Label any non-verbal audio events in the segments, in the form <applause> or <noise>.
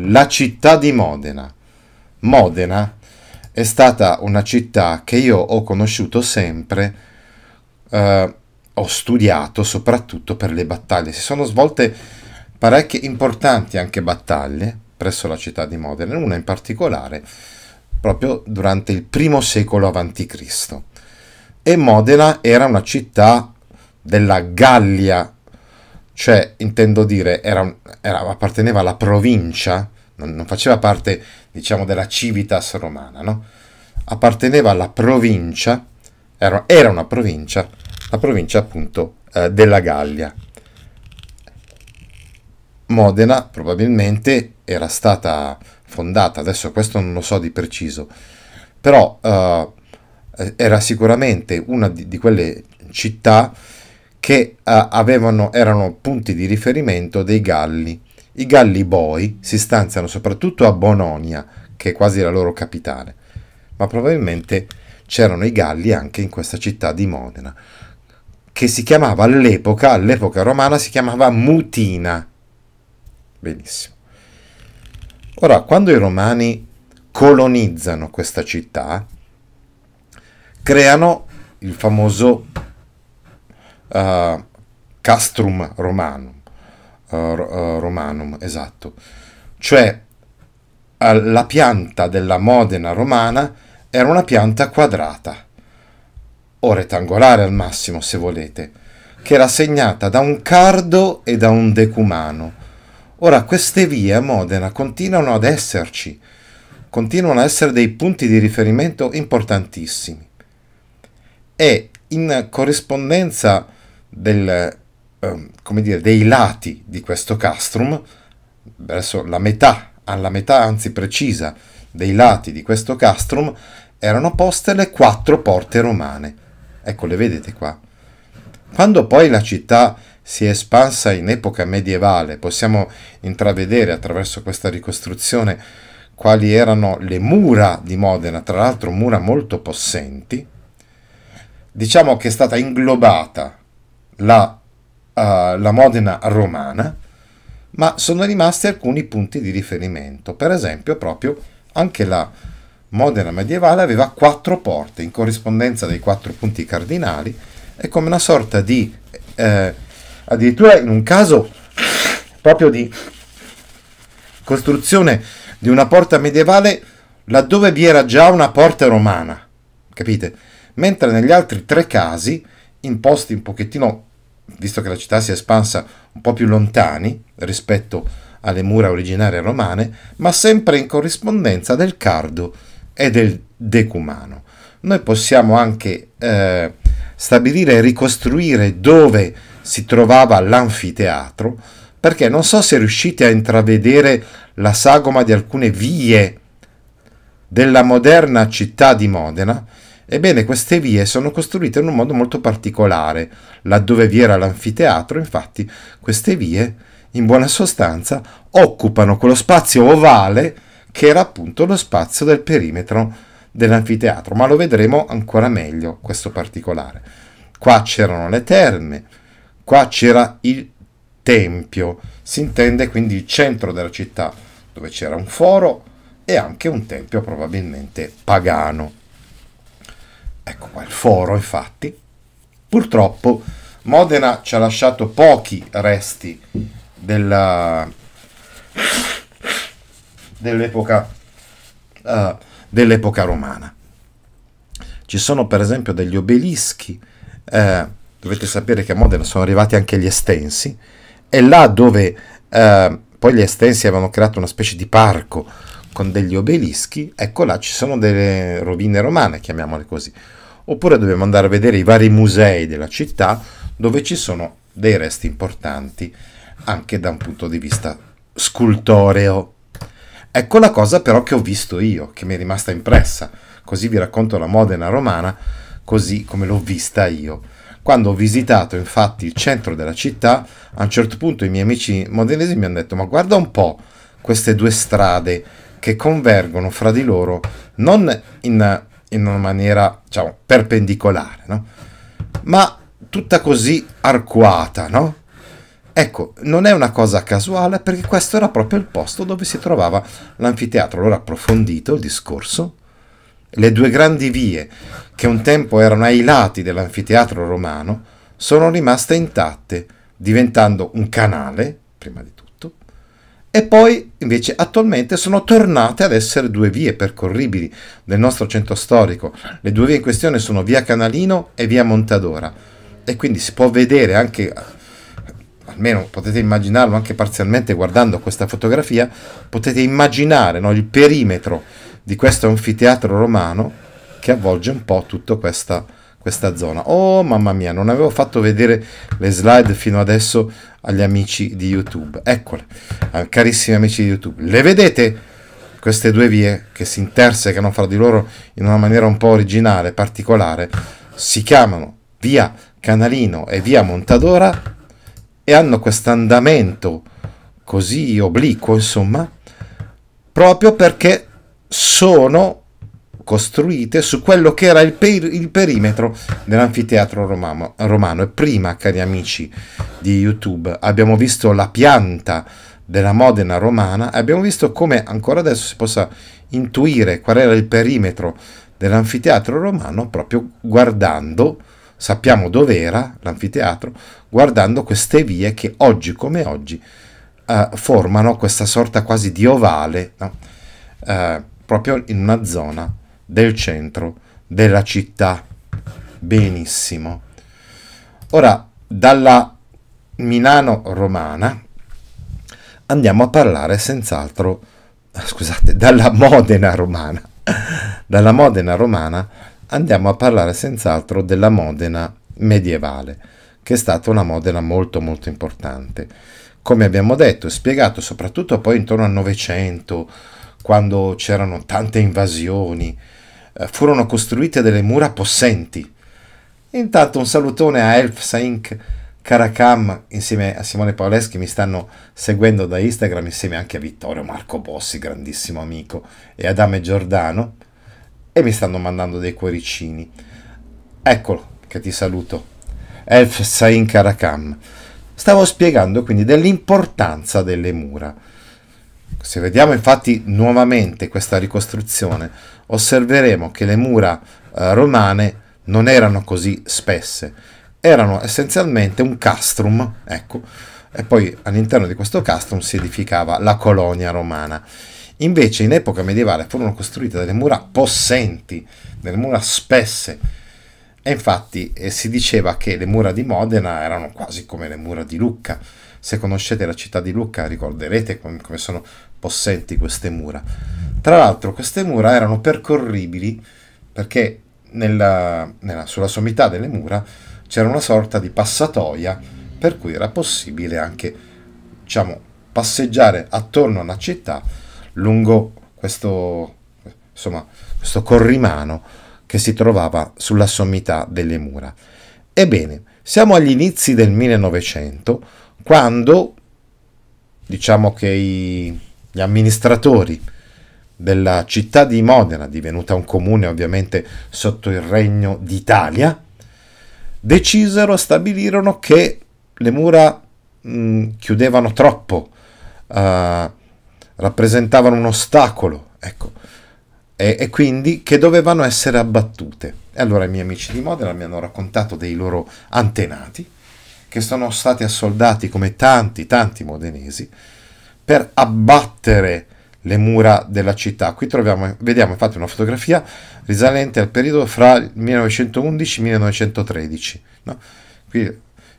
La città di Modena. Modena è stata una città che io ho conosciuto sempre, eh, ho studiato soprattutto per le battaglie. Si sono svolte parecchie importanti anche battaglie presso la città di Modena, una in particolare proprio durante il primo secolo a.C. E Modena era una città della Gallia cioè, intendo dire, era era, apparteneva alla provincia, non, non, faceva parte, diciamo, della civitas romana, no? Apparteneva alla provincia, era, era una provincia, la provincia appunto eh, della Gallia. Modena probabilmente era stata fondata, adesso questo non lo so di preciso, però eh, era sicuramente una di, di quelle città che eh, avevano, erano punti di riferimento dei Galli. I Galli Boi si stanziano soprattutto a Bononia, che è quasi la loro capitale, ma probabilmente c'erano i Galli anche in questa città di Modena, che si chiamava all'epoca, all'epoca romana si chiamava Mutina. Benissimo. Ora, quando i romani colonizzano questa città, creano il famoso uh, Castrum Romanum, uh, Romanum, esatto, cioè la pianta della Modena romana era una pianta quadrata, o rettangolare al massimo se volete, che era segnata da un cardo e da un decumano. Ora queste vie a Modena continuano ad esserci, continuano ad essere dei punti di riferimento importantissimi. E in corrispondenza del, eh, dire, dei lati di questo castrum, verso la metà, alla metà anzi precisa dei lati di questo castrum, erano poste le quattro porte romane. Ecco, le vedete qua. Quando poi la città si è espansa in epoca medievale, possiamo intravedere attraverso questa ricostruzione quali erano le mura di Modena, tra l'altro mura molto possenti, diciamo che è stata inglobata la, uh, la Modena romana, ma sono rimasti alcuni punti di riferimento. Per esempio, proprio anche la Modena medievale aveva quattro porte in corrispondenza dei quattro punti cardinali e come una sorta di, eh, addirittura in un caso proprio di costruzione di una porta medievale laddove vi era già una porta romana, capite? mentre negli altri tre casi, in posti un pochettino, visto che la città si è espansa, un po' più lontani rispetto alle mura originarie romane, ma sempre in corrispondenza del Cardo e del Decumano. Noi possiamo anche eh, stabilire e ricostruire dove si trovava l'anfiteatro, perché non so se riuscite a intravedere la sagoma di alcune vie della moderna città di Modena, Ebbene, queste vie sono costruite in un modo molto particolare. Laddove vi era l'anfiteatro, infatti, queste vie, in buona sostanza, occupano quello spazio ovale che era appunto lo spazio del perimetro dell'anfiteatro, ma lo vedremo ancora meglio questo particolare. Qua c'erano le terme, qua c'era il tempio, si intende quindi il centro della città, dove c'era un foro e anche un tempio probabilmente pagano. Ecco qua il foro, infatti. Purtroppo Modena ci ha lasciato pochi resti della, dell'epoca, uh, dell'epoca romana. Ci sono per esempio degli obelischi, eh, dovete sapere che a Modena sono arrivati anche gli estensi, e là dove eh, poi gli estensi avevano creato una specie di parco con degli obelischi, ecco là ci sono delle rovine romane, chiamiamole così oppure dobbiamo andare a vedere i vari musei della città dove ci sono dei resti importanti anche da un punto di vista scultoreo. Ecco la cosa però che ho visto io, che mi è rimasta impressa, così vi racconto la Modena romana così come l'ho vista io. Quando ho visitato infatti il centro della città, a un certo punto i miei amici modenesi mi hanno detto ma guarda un po' queste due strade che convergono fra di loro non in in una maniera diciamo, perpendicolare, no? ma tutta così arcuata. No? Ecco, non è una cosa casuale perché questo era proprio il posto dove si trovava l'anfiteatro. Allora approfondito il discorso, le due grandi vie che un tempo erano ai lati dell'anfiteatro romano sono rimaste intatte, diventando un canale, prima di e poi invece attualmente sono tornate ad essere due vie percorribili del nostro centro storico. Le due vie in questione sono via Canalino e via Montadora e quindi si può vedere anche almeno potete immaginarlo anche parzialmente guardando questa fotografia, potete immaginare no, il perimetro di questo anfiteatro romano che avvolge un po' tutta questa questa zona. Oh mamma mia, non avevo fatto vedere le slide fino adesso agli amici di YouTube. Eccole, eh, carissimi amici di YouTube, le vedete? Queste due vie che si intersecano fra di loro in una maniera un po' originale, particolare, si chiamano via Canalino e via Montadora e hanno questo andamento così obliquo, insomma, proprio perché sono costruite su quello che era il, per- il perimetro dell'anfiteatro romano, romano. E prima, cari amici di YouTube, abbiamo visto la pianta della Modena romana e abbiamo visto come ancora adesso si possa intuire qual era il perimetro dell'anfiteatro romano proprio guardando, sappiamo dove era l'anfiteatro, guardando queste vie che oggi come oggi eh, formano questa sorta quasi di ovale, no? eh, proprio in una zona del centro della città. Benissimo. Ora, dalla Milano romana andiamo a parlare senz'altro, <laughs> scusate, dalla Modena romana. <laughs> Dalla Modena romana andiamo a parlare senz'altro della Modena medievale, che è stata una Modena molto molto importante. Come abbiamo detto e spiegato, soprattutto poi intorno al Novecento, quando c'erano tante invasioni, eh, furono costruite delle mura possenti. Intanto un salutone a Elf Saink Caracam insieme a Simone Paoleschi mi stanno seguendo da Instagram insieme anche a Vittorio Marco Bossi, grandissimo amico, e Adame Giordano e mi stanno mandando dei cuoricini. Eccolo che ti saluto. Elf Sain Karakam. Stavo spiegando quindi dell'importanza delle mura. Se vediamo infatti nuovamente questa ricostruzione, osserveremo che le mura eh, romane non erano così spesse, erano essenzialmente un castrum, ecco, e poi all'interno di questo castrum si edificava la colonia romana. Invece in epoca medievale furono costruite delle mura possenti, delle mura spesse, e infatti eh, si diceva che le mura di Modena erano quasi come le mura di Lucca, se conoscete la città di Lucca ricorderete come sono possenti queste mura. Tra l'altro queste mura erano percorribili perché nella, nella, sulla sommità delle mura c'era una sorta di passatoia per cui era possibile anche diciamo, passeggiare attorno alla città lungo questo, insomma, questo corrimano che si trovava sulla sommità delle mura. Ebbene, siamo agli inizi del 1900 quando diciamo che i, gli amministratori della città di Modena, divenuta un comune ovviamente sotto il regno d'Italia, decisero, stabilirono che le mura mh, mm, chiudevano troppo, uh, rappresentavano un ostacolo, ecco, e, e, quindi che dovevano essere abbattute. E allora i miei amici di Modena mi hanno raccontato dei loro antenati, che sono stati assoldati come tanti, tanti modenesi, per abbattere le mura della città. Qui troviamo, vediamo infatti una fotografia risalente al periodo fra 1911 e 1913. No? Qui,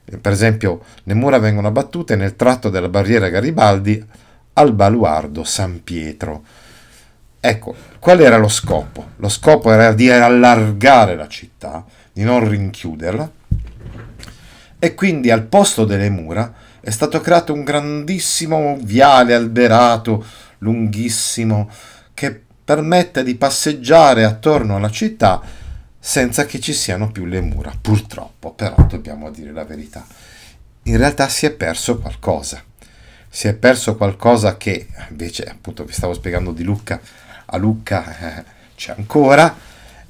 eh, per esempio, le mura vengono abbattute nel tratto della barriera Garibaldi al baluardo San Pietro. Ecco, qual era lo scopo? Lo scopo era di allargare la città, di non rinchiuderla, e quindi al posto delle mura è stato creato un grandissimo viale alberato, lunghissimo, che permette di passeggiare attorno alla città senza che ci siano più le mura. Purtroppo, però dobbiamo dire la verità. In realtà si è perso qualcosa. Si è perso qualcosa che invece, appunto, vi stavo spiegando di Lucca, a Lucca eh, c'è ancora,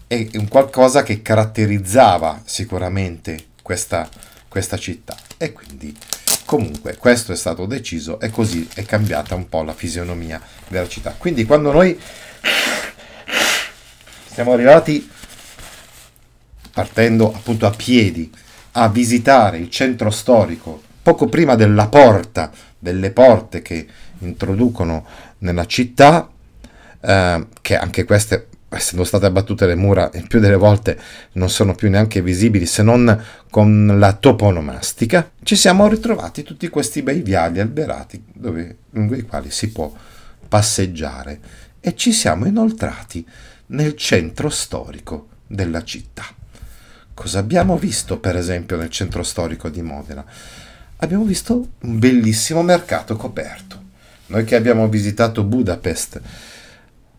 è un qualcosa che caratterizzava sicuramente questa città questa città. E quindi comunque questo è stato deciso e così è cambiata un po' la fisionomia della città. Quindi quando noi siamo arrivati partendo appunto a piedi a visitare il centro storico poco prima della porta, delle porte che introducono nella città, eh, che anche queste essendo state abbattute le mura, e più delle volte non sono più neanche visibili se non con la toponomastica, ci siamo ritrovati tutti questi bei viali alberati dove, lungo i quali si può passeggiare e ci siamo inoltrati nel centro storico della città. Cosa abbiamo visto per esempio nel centro storico di Modena? Abbiamo visto un bellissimo mercato coperto. Noi che abbiamo visitato Budapest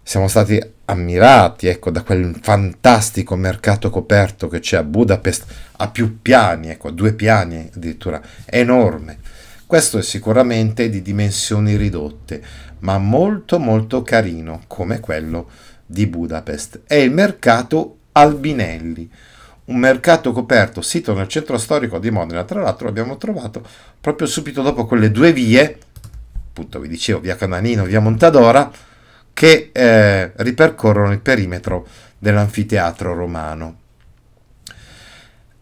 siamo stati ammirati ecco, da quel fantastico mercato coperto che c'è a Budapest, a più piani, ecco, a due piani addirittura, enorme. Questo è sicuramente di dimensioni ridotte, ma molto molto carino come quello di Budapest. È il mercato Albinelli, un mercato coperto, sito nel centro storico di Modena, tra l'altro l'abbiamo trovato proprio subito dopo quelle due vie, appunto vi dicevo, via Cananino, via Montadora, che eh, ripercorrono il perimetro dell'anfiteatro romano.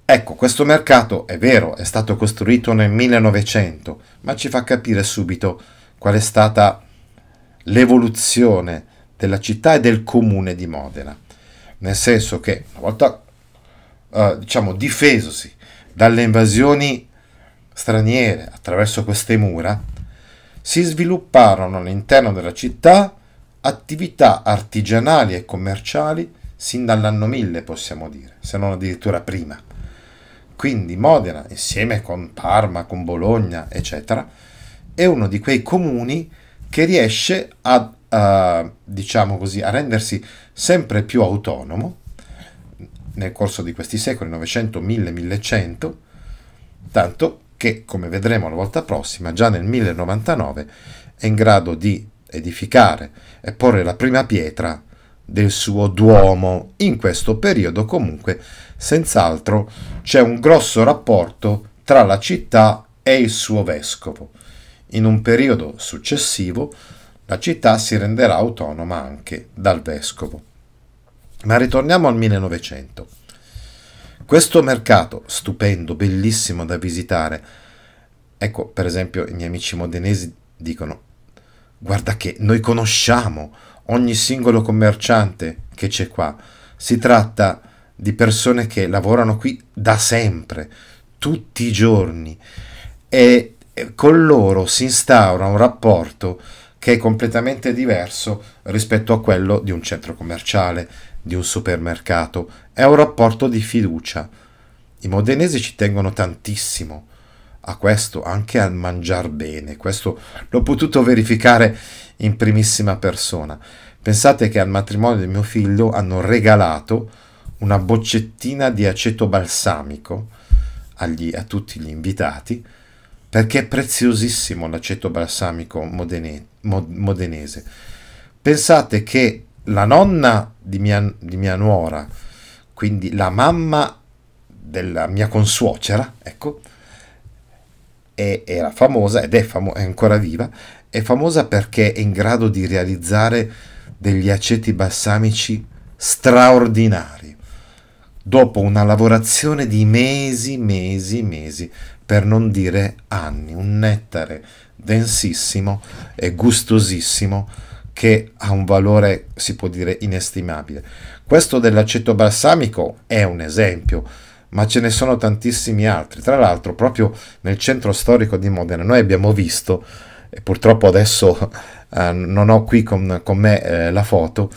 Ecco, questo mercato è vero, è stato costruito nel 1900, ma ci fa capire subito qual è stata l'evoluzione della città e del comune di Modena, nel senso che una volta eh, diciamo difesosi dalle invasioni straniere attraverso queste mura, si svilupparono all'interno della città attività artigianali e commerciali sin dall'anno 1000 possiamo dire, se non addirittura prima. Quindi Modena, insieme con Parma, con Bologna, eccetera, è uno di quei comuni che riesce a, a, diciamo così, a rendersi sempre più autonomo nel corso di questi secoli, 900, 1000, 1100, tanto che, come vedremo la volta prossima, già nel 1099 è in grado di edificare e porre la prima pietra del suo duomo. In questo periodo comunque senz'altro c'è un grosso rapporto tra la città e il suo vescovo. In un periodo successivo la città si renderà autonoma anche dal vescovo. Ma ritorniamo al 1900. Questo mercato, stupendo, bellissimo da visitare, ecco per esempio i miei amici modenesi dicono Guarda che noi conosciamo ogni singolo commerciante che c'è qua. Si tratta di persone che lavorano qui da sempre, tutti i giorni e con loro si instaura un rapporto che è completamente diverso rispetto a quello di un centro commerciale, di un supermercato. È un rapporto di fiducia. I modenesi ci tengono tantissimo a questo, anche al mangiar bene. Questo l'ho potuto verificare in primissima persona. Pensate che al matrimonio di mio figlio hanno regalato una boccettina di aceto balsamico agli, a tutti gli invitati perché è preziosissimo l'aceto balsamico modene, mod, modenese. Pensate che la nonna di mia, di mia nuora, quindi la mamma della mia consuocera, ecco, e era famosa ed è, famo- è ancora viva, è famosa perché è in grado di realizzare degli aceti balsamici straordinari dopo una lavorazione di mesi, mesi, mesi, per non dire anni, un nettare densissimo e gustosissimo che ha un valore, si può dire, inestimabile. Questo dell'aceto balsamico è un esempio ma ce ne sono tantissimi altri. Tra l'altro, proprio nel centro storico di Modena, noi abbiamo visto, e purtroppo adesso <laughs> eh, non ho qui con, con me eh, la foto,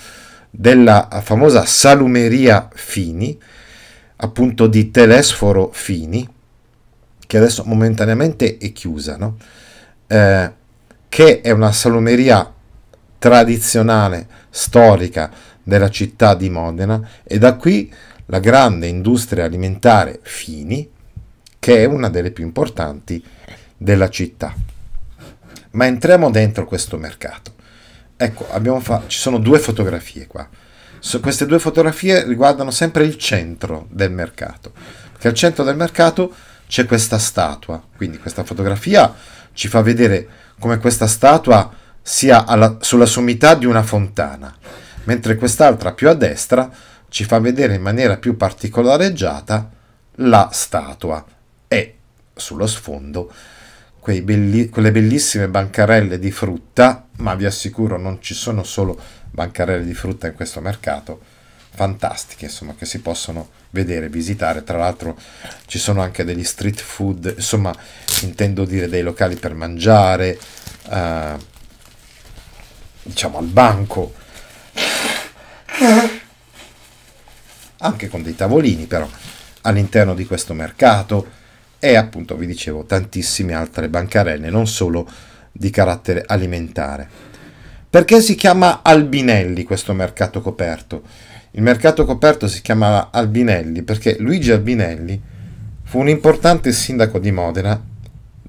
della famosa salumeria Fini, appunto di Telesforo Fini, che adesso momentaneamente è chiusa, no? eh, che è una salumeria tradizionale, storica della città di Modena e da qui la grande industria alimentare Fini, che è una delle più importanti della città. Ma entriamo dentro questo mercato. Ecco, abbiamo fa- ci sono due fotografie qua. So, queste due fotografie riguardano sempre il centro del mercato, perché al centro del mercato c'è questa statua, quindi questa fotografia ci fa vedere come questa statua sia alla, sulla sommità di una fontana, mentre quest'altra più a destra ci fa vedere in maniera più particolareggiata la statua e sullo sfondo belli, quelle bellissime bancarelle di frutta, ma vi assicuro non ci sono solo bancarelle di frutta in questo mercato, fantastiche insomma che si possono vedere, visitare, tra l'altro ci sono anche degli street food, insomma intendo dire dei locali per mangiare, eh, diciamo al banco anche con dei tavolini però, all'interno di questo mercato e appunto vi dicevo tantissime altre bancarelle, non solo di carattere alimentare. Perché si chiama Albinelli questo mercato coperto? Il mercato coperto si chiama Albinelli perché Luigi Albinelli fu un importante sindaco di Modena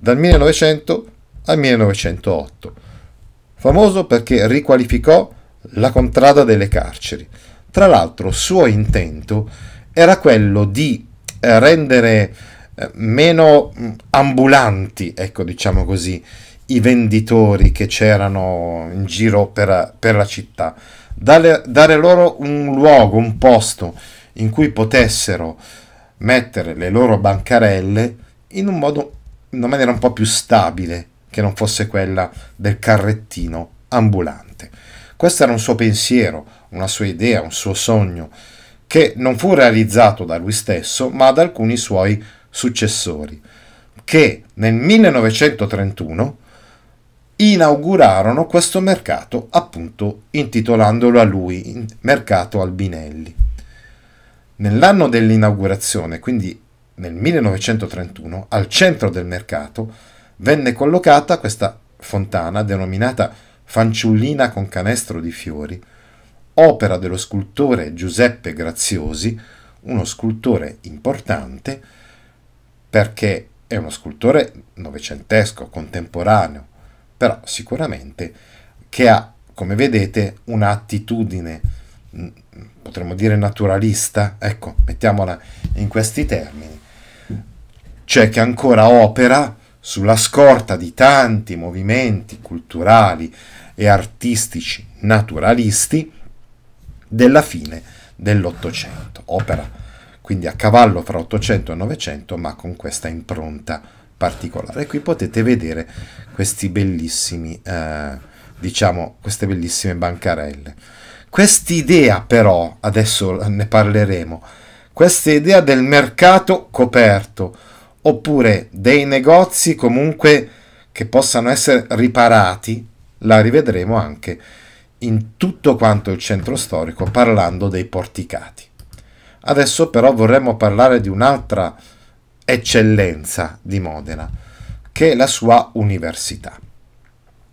dal 1900 al 1908, famoso perché riqualificò la contrada delle carceri. Tra l'altro, suo intento era quello di eh, rendere eh, meno mm, ambulanti, ecco diciamo così, i venditori che c'erano in giro per, per la città, dare, dare, loro un luogo, un posto in cui potessero mettere le loro bancarelle in, un modo, in una maniera un po' più stabile, che non fosse quella del carrettino ambulante. Questo era un suo pensiero, una sua idea, un suo sogno, che non fu realizzato da lui stesso, ma da alcuni suoi successori, che nel 1931 inaugurarono questo mercato, appunto intitolandolo a lui Mercato Albinelli. Nell'anno dell'inaugurazione, quindi nel 1931, al centro del mercato venne collocata questa fontana denominata fanciullina con canestro di fiori, opera dello scultore Giuseppe Graziosi, uno scultore importante perché è uno scultore novecentesco, contemporaneo, però sicuramente che ha, come vedete, un'attitudine, mm, potremmo dire naturalista, ecco, mettiamola in questi termini, cioè che ancora opera sulla scorta di tanti movimenti culturali e artistici naturalisti, della fine dell'Ottocento, opera quindi a cavallo fra 800 e 900 ma con questa impronta particolare. qui potete vedere questi bellissimi, eh, diciamo, queste bellissime bancarelle. Quest'idea però, adesso ne parleremo, questa idea del mercato coperto oppure dei negozi comunque che possano essere riparati, la rivedremo anche in tutto quanto il centro storico parlando dei porticati. Adesso però vorremmo parlare di un'altra eccellenza di Modena, che è la sua università.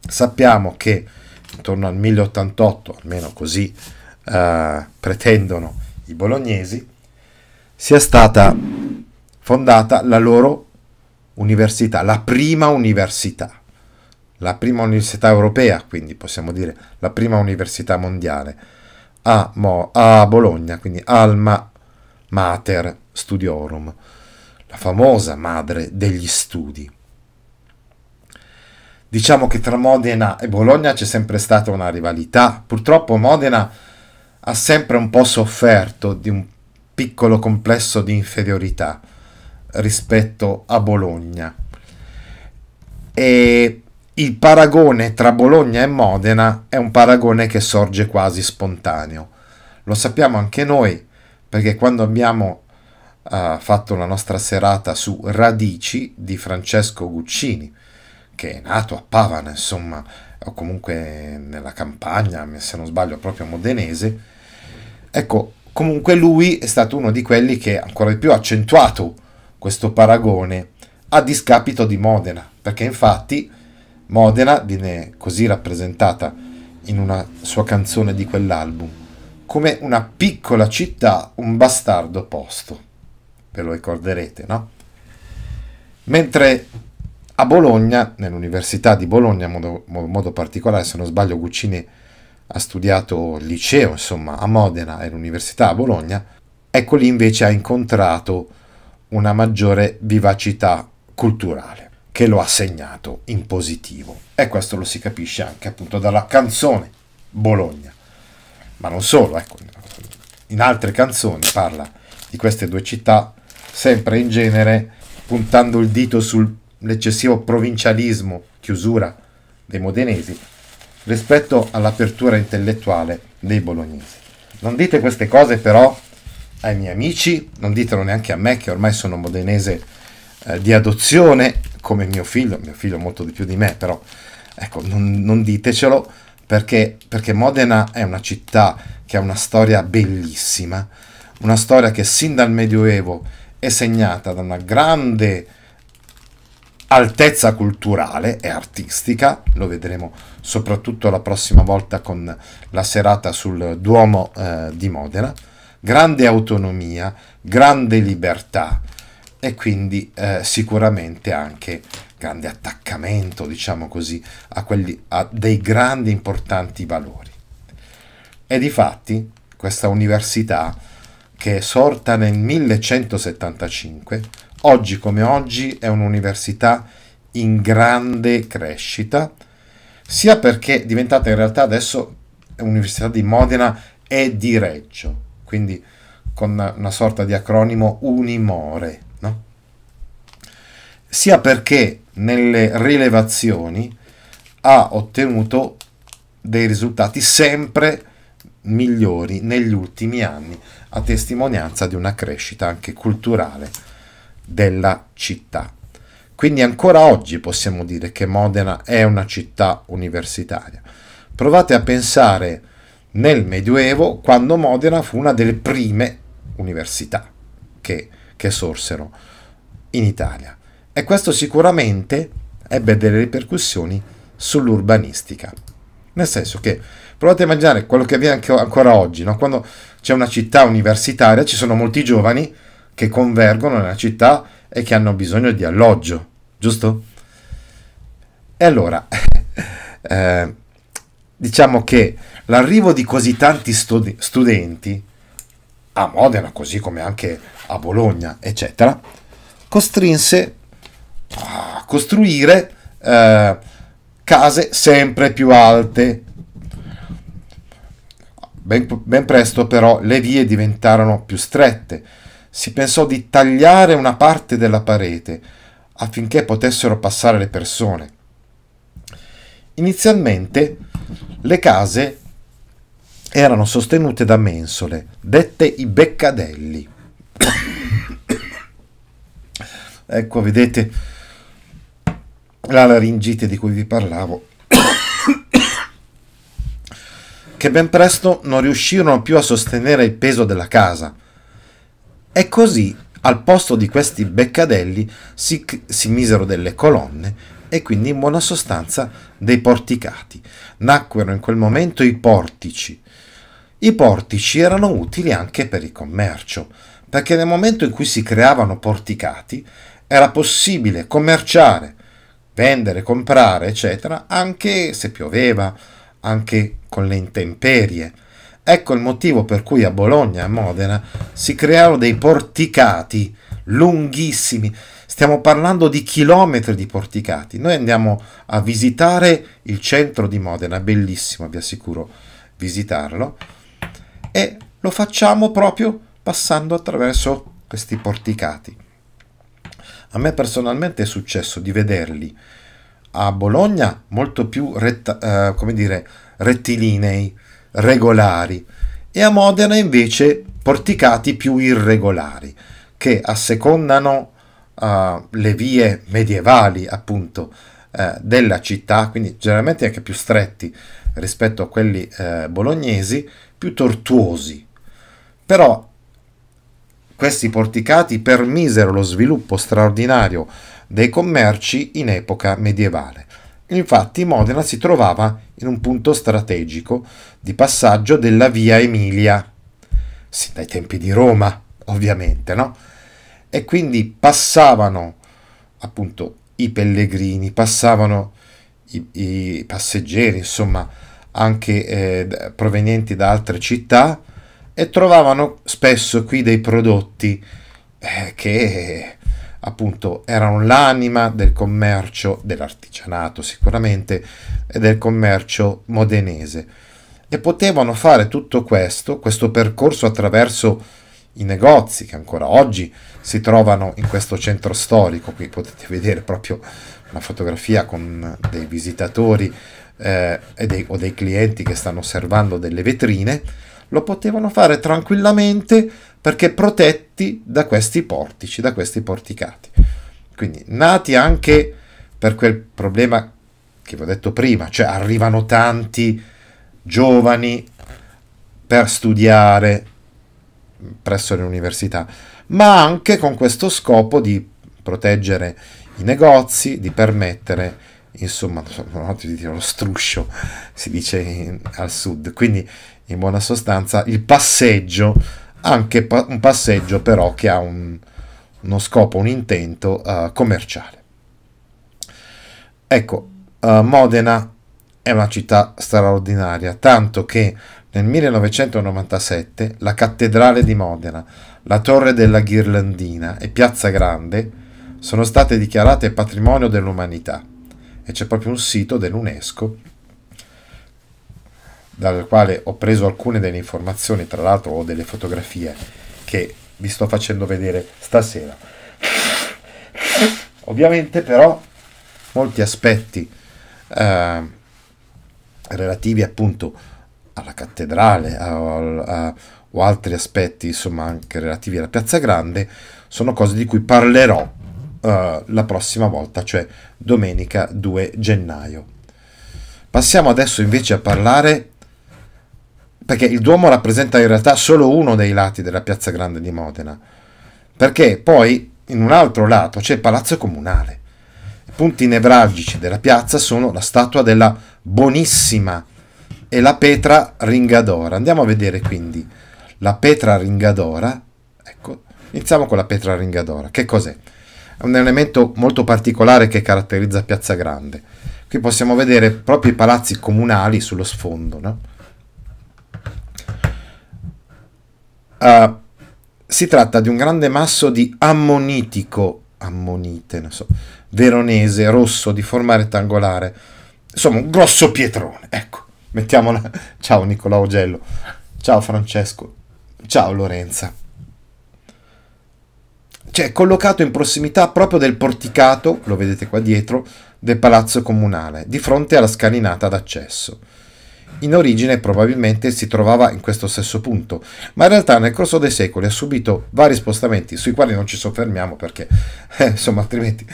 Sappiamo che intorno al 1088, almeno così eh, pretendono i bolognesi, sia stata fondata la loro università, la prima università la prima università europea, quindi possiamo dire la prima università mondiale, a, Mo, a Bologna, quindi Alma Mater Studiorum, la famosa madre degli studi. Diciamo che tra Modena e Bologna c'è sempre stata una rivalità, purtroppo Modena ha sempre un po' sofferto di un piccolo complesso di inferiorità rispetto a Bologna. E il paragone tra Bologna e Modena è un paragone che sorge quasi spontaneo. Lo sappiamo anche noi perché quando abbiamo uh, fatto la nostra serata su Radici di Francesco Guccini, che è nato a Pavana, insomma, o comunque nella campagna, se non sbaglio, proprio modenese, ecco, comunque lui è stato uno di quelli che ancora di più ha accentuato questo paragone a discapito di Modena, perché infatti Modena viene così rappresentata in una sua canzone di quell'album come una piccola città, un bastardo posto. Ve lo ricorderete, no? Mentre a Bologna, nell'Università di Bologna, in modo, modo, particolare, se non sbaglio, Guccini ha studiato il liceo, insomma, a Modena e l'Università a Bologna, ecco lì invece ha incontrato una maggiore vivacità culturale che lo ha segnato in positivo. E questo lo si capisce anche appunto dalla canzone Bologna. Ma non solo, ecco, in altre canzoni parla di queste due città, sempre in genere puntando il dito sull'eccessivo provincialismo, chiusura dei modenesi, rispetto all'apertura intellettuale dei bolognesi. Non dite queste cose però ai miei amici, non ditelo neanche a me che ormai sono modenese eh, di adozione come mio figlio, mio figlio molto di più di me, però ecco, non, non ditecelo perché, perché Modena è una città che ha una storia bellissima, una storia che sin dal Medioevo è segnata da una grande altezza culturale e artistica, lo vedremo soprattutto la prossima volta con la serata sul Duomo eh, di Modena, grande autonomia, grande libertà, e quindi eh, sicuramente anche grande attaccamento, diciamo così, a, quelli, a dei grandi importanti valori. E di fatti questa università che è sorta nel 1175, oggi come oggi è un'università in grande crescita, sia perché è diventata in realtà adesso Università di Modena e di Reggio, quindi con una sorta di acronimo Unimore, sia perché nelle rilevazioni ha ottenuto dei risultati sempre migliori negli ultimi anni, a testimonianza di una crescita anche culturale della città. Quindi ancora oggi possiamo dire che Modena è una città universitaria. Provate a pensare nel Medioevo quando Modena fu una delle prime università che, che sorsero in Italia e questo sicuramente ebbe delle ripercussioni sull'urbanistica. Nel senso che provate a immaginare quello che avviene ancora oggi, no? quando c'è una città universitaria ci sono molti giovani che convergono nella città e che hanno bisogno di alloggio, giusto? E allora, <laughs> eh, diciamo che l'arrivo di così tanti studi- studenti a Modena, così come anche a Bologna, eccetera, costrinse costruire eh, case sempre più alte. Ben, ben presto però le vie diventarono più strette. Si pensò di tagliare una parte della parete affinché potessero passare le persone. Inizialmente le case erano sostenute da mensole, dette i beccadelli. <coughs> ecco, vedete, la laringite di cui vi parlavo, <coughs> che ben presto non riuscirono più a sostenere il peso della casa. E così, al posto di questi beccadelli, si, si misero delle colonne e quindi in buona sostanza dei porticati. Nacquero in quel momento i portici. I portici erano utili anche per il commercio, perché nel momento in cui si creavano porticati era possibile commerciare vendere, comprare, eccetera, anche se pioveva, anche con le intemperie. Ecco il motivo per cui a Bologna a Modena si crearono dei porticati lunghissimi. Stiamo parlando di chilometri di porticati. Noi andiamo a visitare il centro di Modena, bellissimo, vi assicuro, visitarlo. E lo facciamo proprio passando attraverso questi porticati. A me personalmente è successo di vederli a Bologna molto più retta, eh, come dire, rettilinei, regolari, e a Modena invece porticati più irregolari, che assecondano eh, le vie medievali appunto eh, della città, quindi generalmente anche più stretti rispetto a quelli eh, bolognesi, più tortuosi. Però questi porticati permisero lo sviluppo straordinario dei commerci in epoca medievale. Infatti Modena si trovava in un punto strategico di passaggio della via Emilia, sin dai tempi di Roma ovviamente, no? E quindi passavano appunto i pellegrini, passavano i, i passeggeri, insomma, anche eh, provenienti da altre città, e trovavano spesso qui dei prodotti eh, che appunto erano l'anima del commercio dell'artigianato sicuramente e del commercio modenese e potevano fare tutto questo, questo percorso attraverso i negozi che ancora oggi si trovano in questo centro storico, qui potete vedere proprio una fotografia con dei visitatori eh, dei, o dei clienti che stanno osservando delle vetrine, lo potevano fare tranquillamente perché protetti da questi portici, da questi porticati. Quindi nati anche per quel problema che vi ho detto prima, cioè arrivano tanti giovani per studiare presso le università, ma anche con questo scopo di proteggere i negozi, di permettere, insomma, <laughs> lo struscio, si dice in, al sud, quindi in buona sostanza il passeggio, anche pa un passeggio però che ha un, uno scopo, un intento uh, commerciale. Ecco, uh, Modena è una città straordinaria, tanto che nel 1997 la cattedrale di Modena, la torre della Ghirlandina e Piazza Grande sono state dichiarate patrimonio dell'umanità e c'è proprio un sito dell'UNESCO dal quale ho preso alcune delle informazioni, tra l'altro ho delle fotografie che vi sto facendo vedere stasera. Ovviamente però molti aspetti eh, relativi appunto alla cattedrale a, a, o altri aspetti insomma anche relativi alla piazza grande sono cose di cui parlerò eh, la prossima volta, cioè domenica 2 gennaio. Passiamo adesso invece a parlare perché il Duomo rappresenta in realtà solo uno dei lati della Piazza Grande di Modena, perché poi in un altro lato c'è il Palazzo Comunale. I punti nevralgici della piazza sono la statua della Bonissima e la Petra Ringadora. Andiamo a vedere quindi la Petra Ringadora. Ecco, iniziamo con la Petra Ringadora. Che cos'è? È un elemento molto particolare che caratterizza Piazza Grande. Qui possiamo vedere proprio i palazzi comunali sullo sfondo, no? Ah, si tratta di un grande masso di ammonitico, ammonite, non so, veronese, rosso, di forma rettangolare. Insomma, un grosso pietrone, ecco. Mettiamola. <laughs> Ciao Nicola Ogello. Ciao Francesco. Ciao Lorenza. Cioè, collocato in prossimità proprio del porticato, lo vedete qua dietro, del palazzo comunale, di fronte alla scalinata d'accesso in origine probabilmente si trovava in questo stesso punto, ma in realtà nel corso dei secoli ha subito vari spostamenti sui quali non ci soffermiamo perché <laughs> eh, insomma altrimenti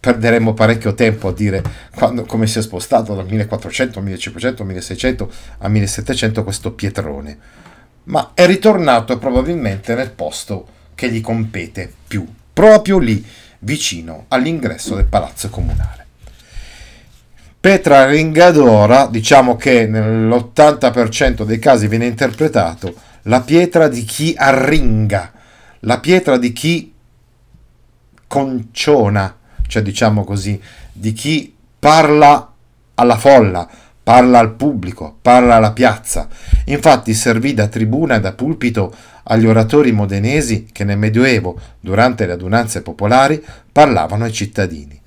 perderemmo parecchio tempo a dire quando, come si è spostato dal 1400 1500 1600 a 1700 questo pietrone, ma è ritornato probabilmente nel posto che gli compete più, proprio lì vicino all'ingresso del palazzo comunale. Petra Ringadora, diciamo che nell'80% dei casi viene interpretato la pietra di chi arringa, la pietra di chi conciona, cioè diciamo così, di chi parla alla folla, parla al pubblico, parla alla piazza. Infatti servì da tribuna e da pulpito agli oratori modenesi che nel Medioevo, durante le adunanze popolari, parlavano ai cittadini.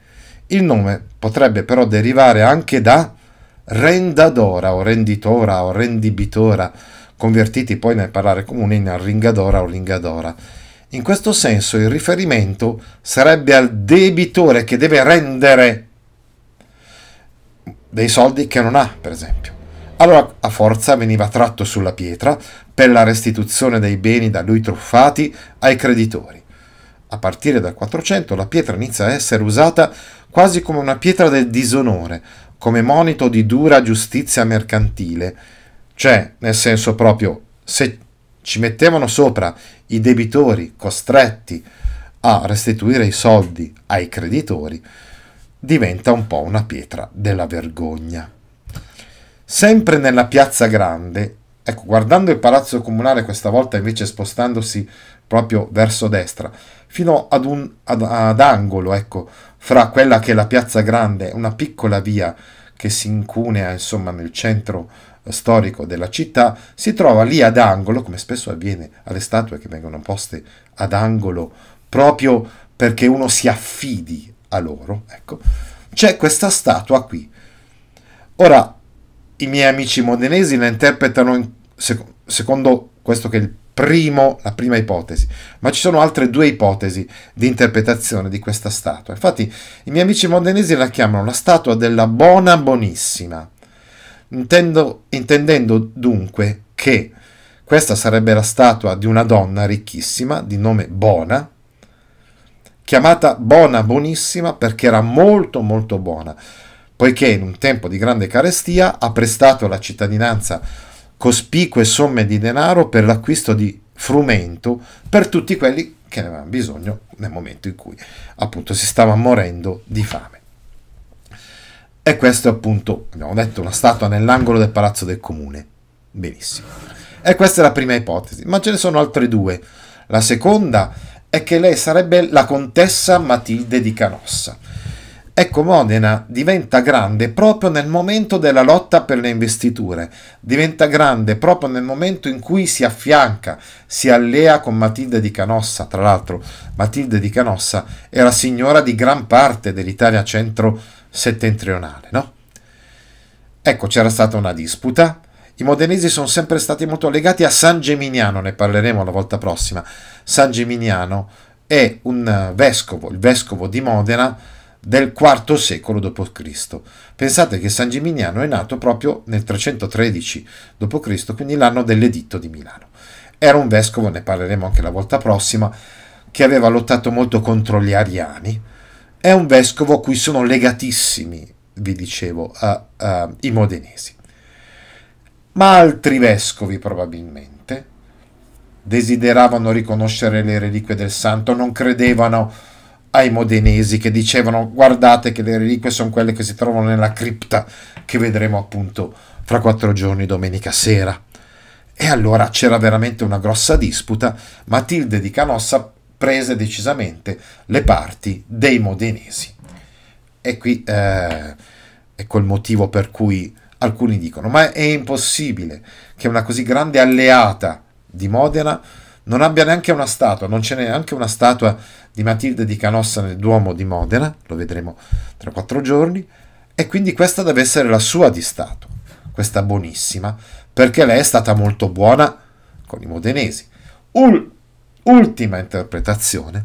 Il nome potrebbe però derivare anche da rendadora o renditora o rendibitora, convertiti poi nel parlare comune in arringadora o lingadora. In questo senso il riferimento sarebbe al debitore che deve rendere dei soldi che non ha, per esempio. Allora a forza veniva tratto sulla pietra per la restituzione dei beni da lui truffati ai creditori. A partire dal 400 la pietra inizia a essere usata quasi come una pietra del disonore, come monito di dura giustizia mercantile. Cioè, nel senso proprio, se ci mettevano sopra i debitori costretti a restituire i soldi ai creditori, diventa un po' una pietra della vergogna. Sempre nella piazza grande, ecco, guardando il palazzo comunale questa volta invece spostandosi proprio verso destra, fino ad un ad, ad angolo, ecco, fra quella che è la piazza grande, una piccola via che si incunea insomma nel centro eh, storico della città, si trova lì ad angolo, come spesso avviene alle statue che vengono poste ad angolo proprio perché uno si affidi a loro, ecco, c'è questa statua qui. Ora, i miei amici modenesi la interpretano in, secondo questo che è il primo, la prima ipotesi, ma ci sono altre due ipotesi di interpretazione di questa statua. Infatti i miei amici mondenesi la chiamano la statua della buona bonissima, Intendo, intendendo dunque che questa sarebbe la statua di una donna ricchissima di nome Bona, chiamata Bona Bonissima perché era molto molto buona, poiché in un tempo di grande carestia ha prestato la cittadinanza cospicue somme di denaro per l'acquisto di frumento per tutti quelli che ne avevano bisogno nel momento in cui appunto si stava morendo di fame. E questo è appunto, abbiamo detto, una statua nell'angolo del palazzo del comune. Benissimo. E questa è la prima ipotesi, ma ce ne sono altre due. La seconda è che lei sarebbe la contessa Matilde di Canossa Ecco, Modena diventa grande proprio nel momento della lotta per le investiture, diventa grande proprio nel momento in cui si affianca, si allea con Matilde di Canossa. Tra l'altro, Matilde di Canossa era signora di gran parte dell'Italia centro-settentrionale, no? Ecco, c'era stata una disputa. I modenesi sono sempre stati molto legati a San Geminiano, ne parleremo la volta prossima. San Geminiano è un vescovo, il vescovo di Modena del IV secolo d.C. Pensate che San Gimignano è nato proprio nel 313 d.C., quindi l'anno dell'editto di Milano. Era un vescovo, ne parleremo anche la volta prossima, che aveva lottato molto contro gli ariani. È un vescovo a cui sono legatissimi, vi dicevo, a, a, i modenesi. Ma altri vescovi probabilmente desideravano riconoscere le reliquie del santo, non credevano ai modenesi che dicevano guardate che le reliquie sono quelle che si trovano nella cripta che vedremo appunto fra quattro giorni domenica sera. E allora c'era veramente una grossa disputa, Matilde di Canossa prese decisamente le parti dei modenesi. E qui eh, è ecco quel motivo per cui alcuni dicono ma è impossibile che una così grande alleata di Modena non abbia neanche una statua, non c'è neanche una statua di Matilde di Canossa nel Duomo di Modena, lo vedremo tra quattro giorni, e quindi questa deve essere la sua di statua, questa buonissima, perché lei è stata molto buona con i modenesi. Ul- ultima interpretazione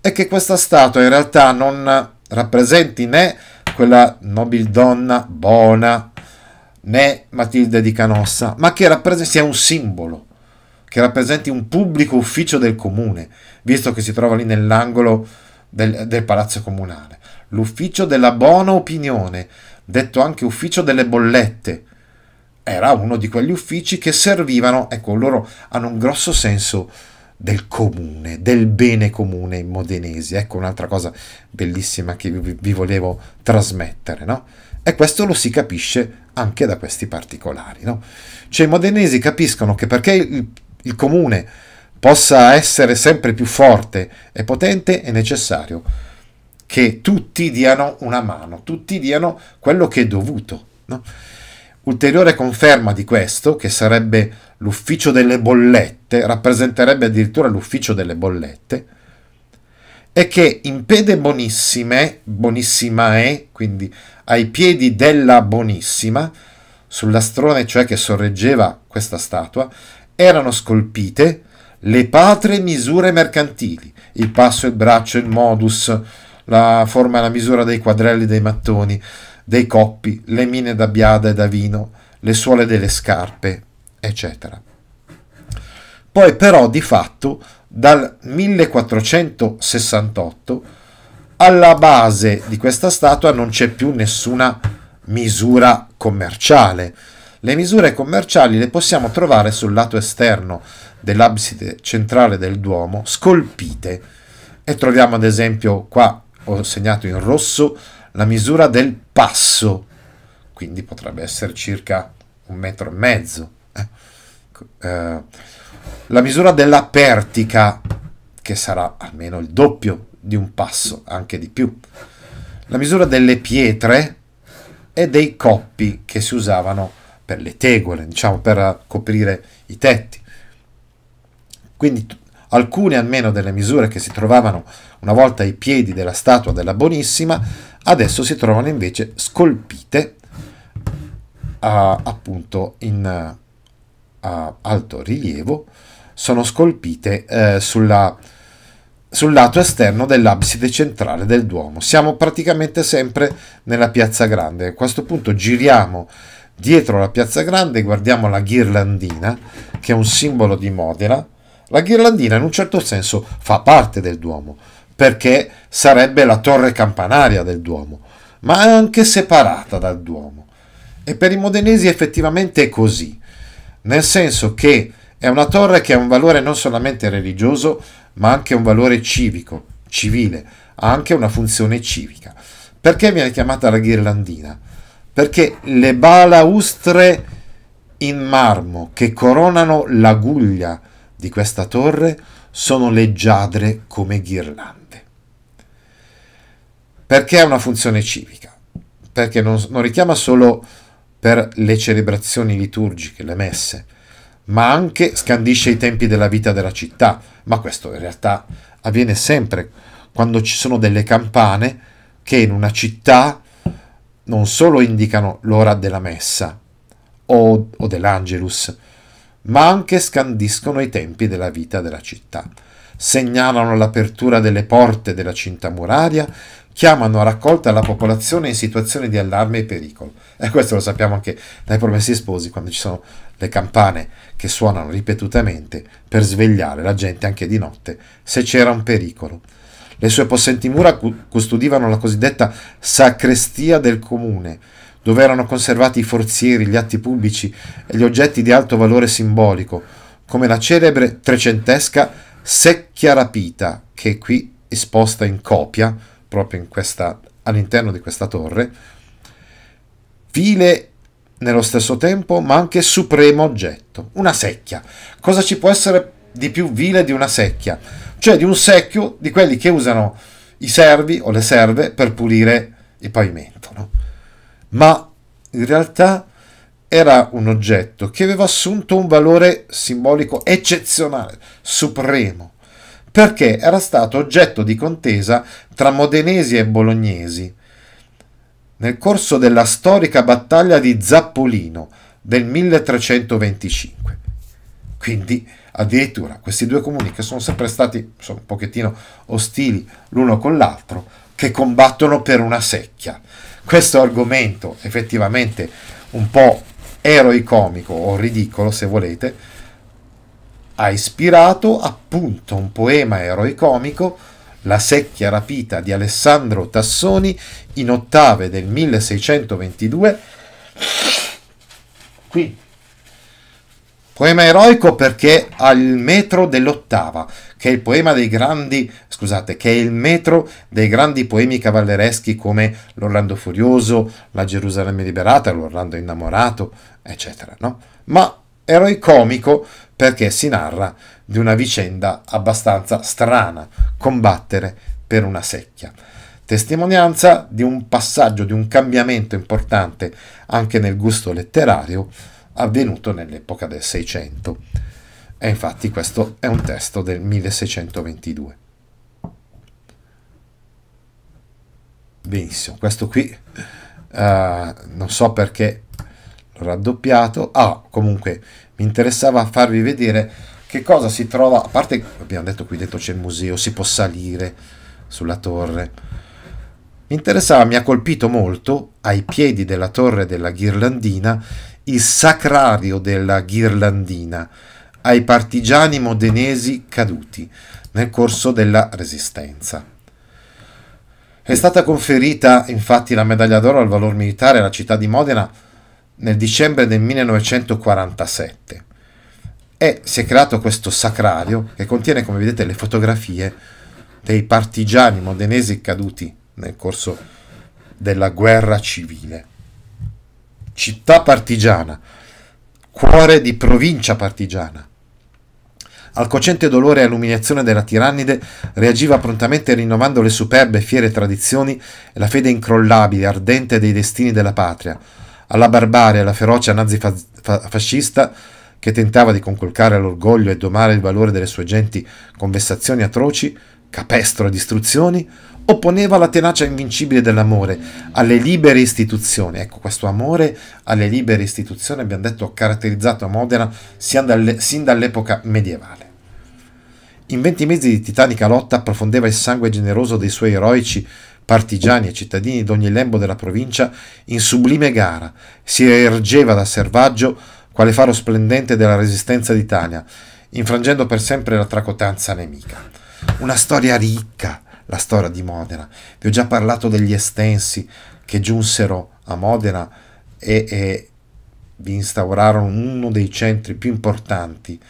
è che questa statua in realtà non rappresenti né quella nobildonna buona né Matilde di Canossa, ma che rappresenta sia un simbolo che rappresenti un pubblico ufficio del comune, visto che si trova lì nell'angolo del, del palazzo comunale. L'ufficio della buona opinione, detto anche ufficio delle bollette, era uno di quegli uffici che servivano, ecco, loro hanno un grosso senso del comune, del bene comune in modenesi. Ecco un'altra cosa bellissima che vi, vi volevo trasmettere, no? E questo lo si capisce anche da questi particolari, no? Cioè i modenesi capiscono che perché il il comune possa essere sempre più forte e potente, è necessario che tutti diano una mano, tutti diano quello che è dovuto. No? Ulteriore conferma di questo, che sarebbe l'ufficio delle bollette, rappresenterebbe addirittura l'ufficio delle bollette, è che in pede bonissime, bonissimae, quindi ai piedi della bonissima, sulla strone cioè che sorreggeva questa statua, erano scolpite le patre misure mercantili, il passo, il braccio, il modus, la forma e la misura dei quadrelli dei mattoni, dei coppi, le mine da biada e da vino, le suole delle scarpe, eccetera. Poi però di fatto dal 1468 alla base di questa statua non c'è più nessuna misura commerciale le misure commerciali le possiamo trovare sul lato esterno dell'abside centrale del Duomo, scolpite, e troviamo ad esempio qua, ho segnato in rosso, la misura del passo, quindi potrebbe essere circa un metro e mezzo. Eh, eh, la misura della pertica, che sarà almeno il doppio di un passo, anche di più. La misura delle pietre e dei coppi che si usavano per le tegole, diciamo, per coprire i tetti. Quindi alcune almeno delle misure che si trovavano una volta ai piedi della statua della Bonissima, adesso si trovano invece scolpite a, appunto in alto rilievo, sono scolpite eh, sulla, sul lato esterno dell'abside centrale del Duomo. Siamo praticamente sempre nella Piazza Grande. A questo punto giriamo Dietro la piazza grande guardiamo la ghirlandina, che è un simbolo di Modena. La ghirlandina in un certo senso fa parte del Duomo, perché sarebbe la torre campanaria del Duomo, ma è anche separata dal Duomo. E per i modenesi effettivamente è così, nel senso che è una torre che ha un valore non solamente religioso, ma anche un valore civico, civile, ha anche una funzione civica. Perché viene chiamata la ghirlandina? perché le balaustre in marmo che coronano l'aguglia di questa torre sono leggiadre come ghirlande. Perché ha una funzione civica? Perché non, non richiama solo per le celebrazioni liturgiche, le messe, ma anche scandisce i tempi della vita della città, ma questo in realtà avviene sempre quando ci sono delle campane che in una città non solo indicano l'ora della messa o, o dell'Angelus, ma anche scandiscono i tempi della vita della città, segnalano l'apertura delle porte della cinta muraria, chiamano a raccolta la popolazione in situazioni di allarme e pericolo. E questo lo sappiamo anche dai promessi sposi, quando ci sono le campane che suonano ripetutamente per svegliare la gente anche di notte se c'era un pericolo. Le sue possenti mura custodivano la cosiddetta sacrestia del comune, dove erano conservati i forzieri, gli atti pubblici e gli oggetti di alto valore simbolico, come la celebre trecentesca secchia rapita, che è qui esposta in copia, proprio in questa, all'interno di questa torre, file nello stesso tempo, ma anche supremo oggetto, una secchia. Cosa ci può essere di più vile di una secchia? cioè di un secchio di quelli che usano i servi o le serve per pulire il pavimento. No? Ma in realtà era un oggetto che aveva assunto un valore simbolico eccezionale, supremo, perché era stato oggetto di contesa tra modenesi e bolognesi nel corso della storica battaglia di Zappolino del 1325. Quindi Addirittura questi due comuni che sono sempre stati insomma, un pochettino ostili l'uno con l'altro, che combattono per una secchia. Questo argomento effettivamente un po' eroicomico o ridicolo, se volete, ha ispirato appunto un poema eroicomico, La secchia rapita di Alessandro Tassoni, in ottave del 1622. Qui Poema eroico perché ha il metro dell'ottava, che è il poema dei grandi, scusate, che è il metro dei grandi poemi cavallereschi come l'Orlando Furioso, la Gerusalemme Liberata, l'Orlando Innamorato, eccetera, no? Ma eroicomico perché si narra di una vicenda abbastanza strana, combattere per una secchia. Testimonianza di un passaggio, di un cambiamento importante anche nel gusto letterario avvenuto nell'epoca del 600. E infatti questo è un testo del 1622. Benissimo, questo qui uh, non so perché l'ho raddoppiato. Ah, comunque mi interessava farvi vedere che cosa si trova, a parte abbiamo detto qui dentro c'è il museo, si può salire sulla torre. Mi interessava, mi ha colpito molto, ai piedi della torre della ghirlandina il sacrario della ghirlandina ai partigiani modenesi caduti nel corso della resistenza. È stata conferita infatti la medaglia d'oro al valor militare alla città di Modena nel dicembre del 1947 e si è creato questo sacrario che contiene, come vedete, le fotografie dei partigiani modenesi caduti nel corso della guerra civile città partigiana, cuore di provincia partigiana. Al cocente dolore e all'umiliazione della tirannide reagiva prontamente rinnovando le superbe e fiere tradizioni e la fede incrollabile, e ardente dei destini della patria, alla barbarie e alla ferocia nazifascista che tentava di conculcare l'orgoglio e domare il valore delle sue genti con vessazioni atroci, capestro e distruzioni, opponeva la tenacia invincibile dell'amore alle libere istituzioni. Ecco, questo amore alle libere istituzioni, abbiamo detto, caratterizzato a Modena sin dall'epoca medievale. In venti mesi di titanica lotta approfondeva il sangue generoso dei suoi eroici partigiani e cittadini di ogni lembo della provincia in sublime gara, si ergeva da servaggio quale faro splendente della resistenza d'Italia, infrangendo per sempre la tracotanza nemica. Una storia ricca, la storia di Modena. Vi ho già parlato degli estensi che giunsero a Modena e, e vi instaurarono uno dei centri più importanti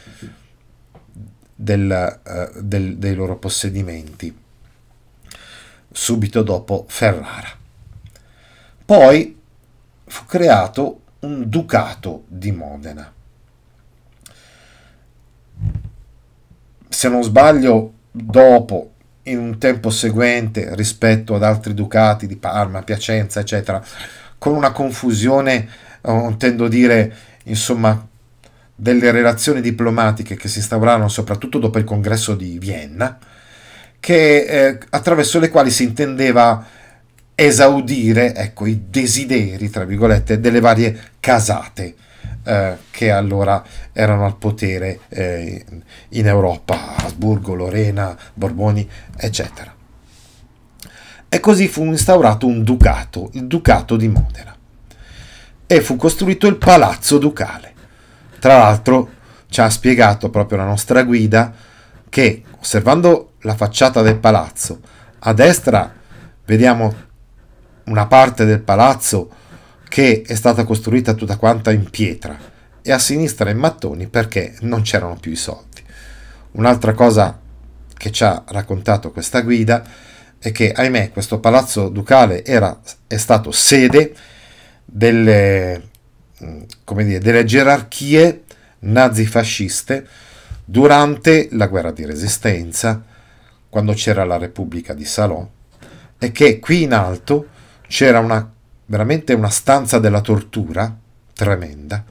del, eh, del, dei loro possedimenti, subito dopo Ferrara. Poi fu creato un ducato di Modena. Se non sbaglio, dopo in un tempo seguente rispetto ad altri ducati di Parma, Piacenza, eccetera, con una confusione, eh, intendo dire, insomma, delle relazioni diplomatiche che si instaurarono soprattutto dopo il congresso di Vienna, che, eh, attraverso le quali si intendeva esaudire ecco, i desideri, tra virgolette, delle varie casate eh, che allora erano al potere eh, in Europa, Asburgo, Lorena, Borboni, eccetera. E così fu instaurato un ducato, il Ducato di Modena, e fu costruito il Palazzo Ducale. Tra l'altro ci ha spiegato proprio la nostra guida che osservando la facciata del palazzo, a destra vediamo una parte del palazzo che è stata costruita tutta quanta in pietra e a sinistra in mattoni perché non c'erano più i soldi. Un'altra cosa che ci ha raccontato questa guida è che ahimè questo palazzo ducale era, è stato sede delle, mm, dire, delle gerarchie nazifasciste durante la guerra di resistenza, quando c'era la Repubblica di Salò, e che qui in alto c'era una veramente una stanza della tortura tremenda,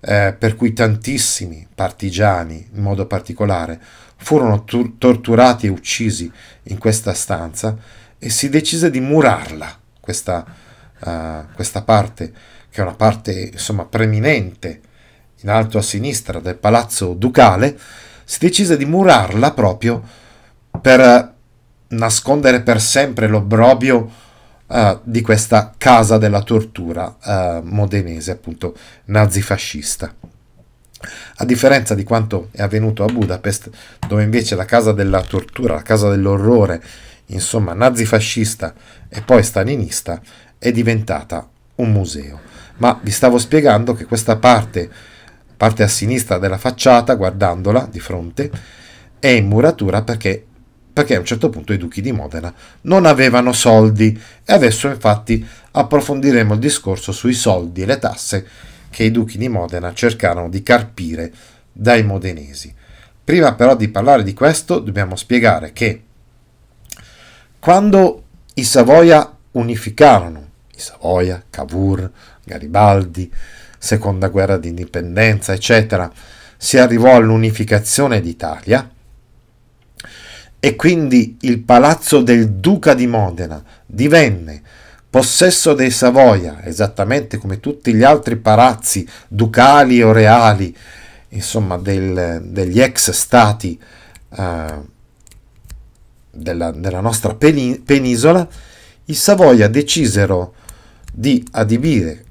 eh, per cui tantissimi partigiani, in modo particolare, furono torturati e uccisi in questa stanza e si decise di murarla, questa, uh, questa parte, che è una parte insomma preminente in alto a sinistra del palazzo ducale, si decise di murarla proprio per nascondere per sempre l'obbrobio uh, di questa casa della tortura uh, modenese, appunto nazifascista. A differenza di quanto è avvenuto a Budapest, dove invece la casa della tortura, la casa dell'orrore, insomma nazifascista e poi stalinista, è diventata un museo. Ma vi stavo spiegando che questa parte, parte a sinistra della facciata, guardandola di fronte, è in muratura perché perché a un certo punto i duchi di Modena non avevano soldi e adesso infatti approfondiremo il discorso sui soldi e le tasse che i duchi di Modena cercarono di carpire dai modenesi. Prima però di parlare di questo dobbiamo spiegare che quando i Savoia unificarono, i Savoia, Cavour, Garibaldi, seconda guerra d'indipendenza, eccetera, si arrivò all'unificazione d'Italia, e quindi il palazzo del duca di Modena divenne possesso dei Savoia, esattamente come tutti gli altri palazzi ducali o reali, insomma del, degli ex stati eh, della, della, nostra penisola, i Savoia decisero di adibire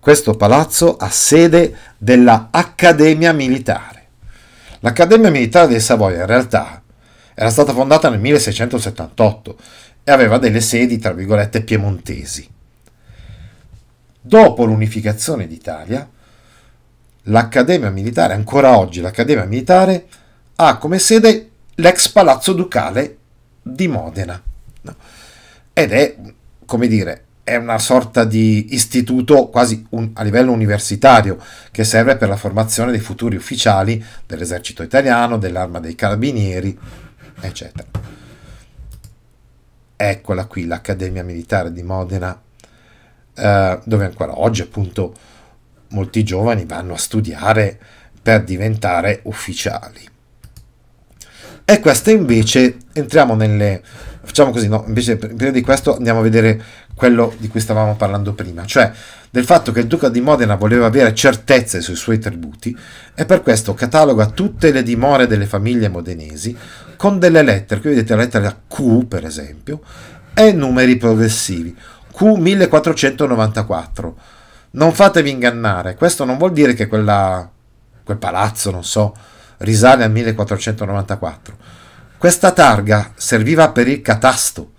questo palazzo a sede della Accademia Militare. L'Accademia Militare dei Savoia in realtà era stata fondata nel 1678 e aveva delle sedi, tra virgolette, piemontesi. Dopo l'unificazione d'Italia, l'Accademia Militare, ancora oggi l'Accademia Militare, ha come sede l'ex Palazzo Ducale di Modena. Ed è, come dire, è una sorta di istituto quasi un, a livello universitario che serve per la formazione dei futuri ufficiali dell'esercito italiano, dell'arma dei carabinieri eccetera. Eccola qui l'Accademia Militare di Modena, eh, dove ancora oggi appunto molti giovani vanno a studiare per diventare ufficiali. E questa invece, entriamo nelle, facciamo così, no, invece prima di questo andiamo a vedere quello di cui stavamo parlando prima, cioè del fatto che il duca di Modena voleva avere certezze sui suoi tributi e per questo cataloga tutte le dimore delle famiglie modenesi con delle lettere, qui vedete la lettera Q per esempio, e numeri progressivi, Q1494. Non fatevi ingannare, questo non vuol dire che quella, quel palazzo, non so, risale al 1494. Questa targa serviva per il catasto,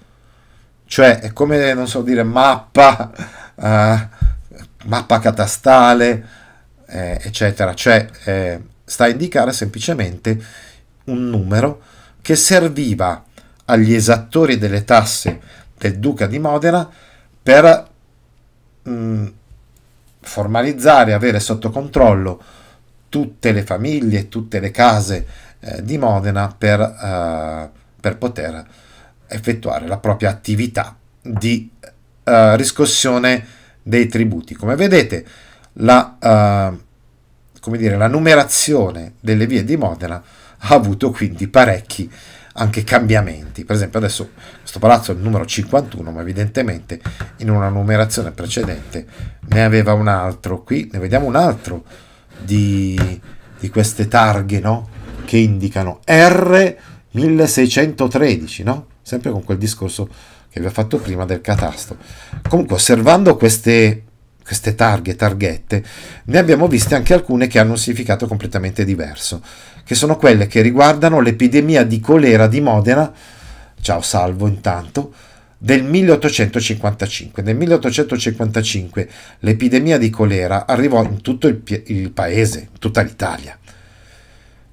cioè è come, non so dire, mappa, uh, <laughs> mappa catastale, eh, eccetera. Cioè, eh, sta a indicare semplicemente un numero che serviva agli esattori delle tasse del duca di Modena per mh, mm, formalizzare, avere sotto controllo tutte le famiglie, tutte le case eh, di Modena per, eh, per, poter effettuare la propria attività di eh, riscossione dei tributi. Come vedete, la, uh, come dire, la numerazione delle vie di Modena ha avuto quindi parecchi anche cambiamenti. Per esempio, adesso questo palazzo è il numero 51, ma evidentemente in una numerazione precedente ne aveva un altro. Qui ne vediamo un altro di, di queste targhe no? che indicano R1613, no? sempre con quel discorso che vi ho fatto prima del catasto. Comunque osservando queste, queste targhe, targhette, ne abbiamo viste anche alcune che hanno un significato completamente diverso, che sono quelle che riguardano l'epidemia di colera di Modena, ciao salvo intanto, del 1855. Nel 1855 l'epidemia di colera arrivò in tutto il, il paese, in tutta l'Italia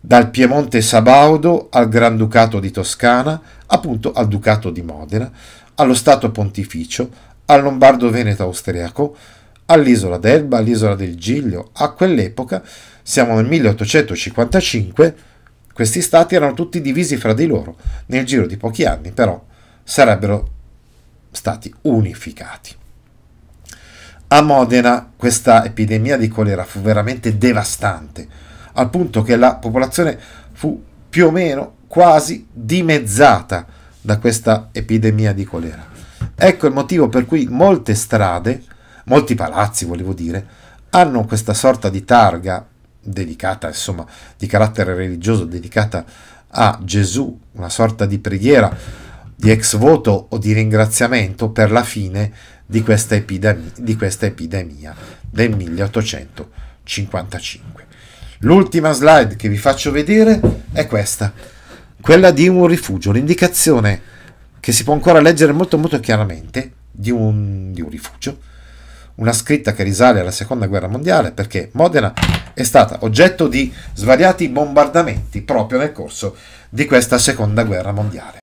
dal Piemonte Sabaudo al Granducato di Toscana, appunto al Ducato di Modena, allo Stato Pontificio, al Lombardo Veneto Austriaco, all'isola d'Elba, all'isola del Giglio. A quell'epoca, siamo nel 1855, questi stati erano tutti divisi fra di loro. Nel giro di pochi anni, però, sarebbero stati unificati. A Modena questa epidemia di colera fu veramente devastante, al punto che la popolazione fu più o meno quasi dimezzata da questa epidemia di colera. Ecco il motivo per cui molte strade, molti palazzi volevo dire, hanno questa sorta di targa dedicata, insomma, di carattere religioso, dedicata a Gesù, una sorta di preghiera, di ex voto o di ringraziamento per la fine di questa epidemia, di questa epidemia del 1855. L'ultima slide che vi faccio vedere è questa quella di un rifugio, l'indicazione che si può ancora leggere molto molto chiaramente di un, di un rifugio, una scritta che risale alla seconda guerra mondiale perché Modena è stata oggetto di svariati bombardamenti proprio nel corso di questa seconda guerra mondiale.